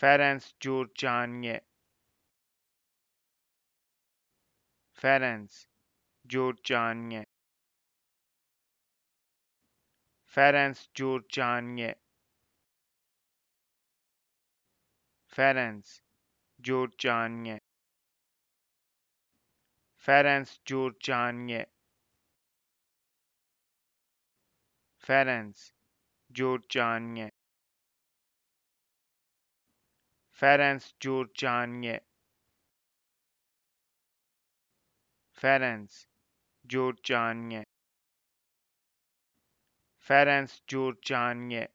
Ferenc Gyurcsányi Ferenc Gyurcsányi Ferenc Gyurcsányi Ferenc Gyurcsányi Ferenc Gyurcsányi Ferenc Gyurcsányi Ferenc Gyurcsány Ferenc Gyurcsány Ferenc Gyurcsány